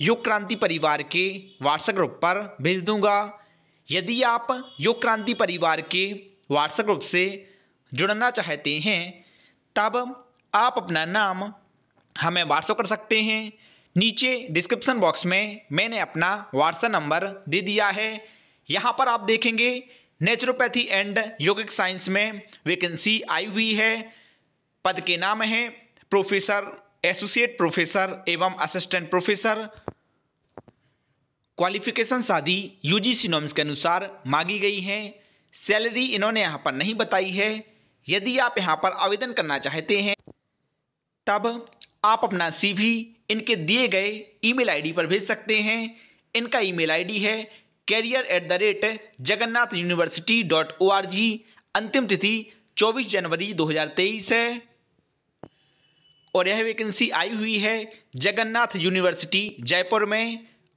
योग क्रांति परिवार के व्हाट्सएप ग्रुप पर भेज दूंगा यदि आप योग क्रांति परिवार के व्हाट्सएप ग्रुप से जुड़ना चाहते हैं तब आप अपना नाम हमें व्हाट्सएप कर सकते हैं नीचे डिस्क्रिप्शन बॉक्स में मैंने अपना व्हाट्सएप नंबर दे दिया है यहाँ पर आप देखेंगे नेचुरोपैथी एंड योगिक साइंस में वैकेंसी आई हुई है पद के नाम हैं प्रोफेसर एसोसिएट प्रोफेसर एवं असिस्टेंट प्रोफेसर क्वालिफिकेशन शादी यू जी के अनुसार मांगी गई हैं सैलरी इन्होंने यहाँ पर नहीं बताई है यदि आप यहाँ पर आवेदन करना चाहते हैं तब आप अपना सीवी इनके दिए गए ईमेल आईडी पर भेज सकते हैं इनका ईमेल आईडी है career at the rate Jagannath university dot O R G अंतिम तिथि 24 जनवरी 2023 है और यह वैकेंसी आई हुई है जगन्नाथ यूनिवर्सिटी जयपुर में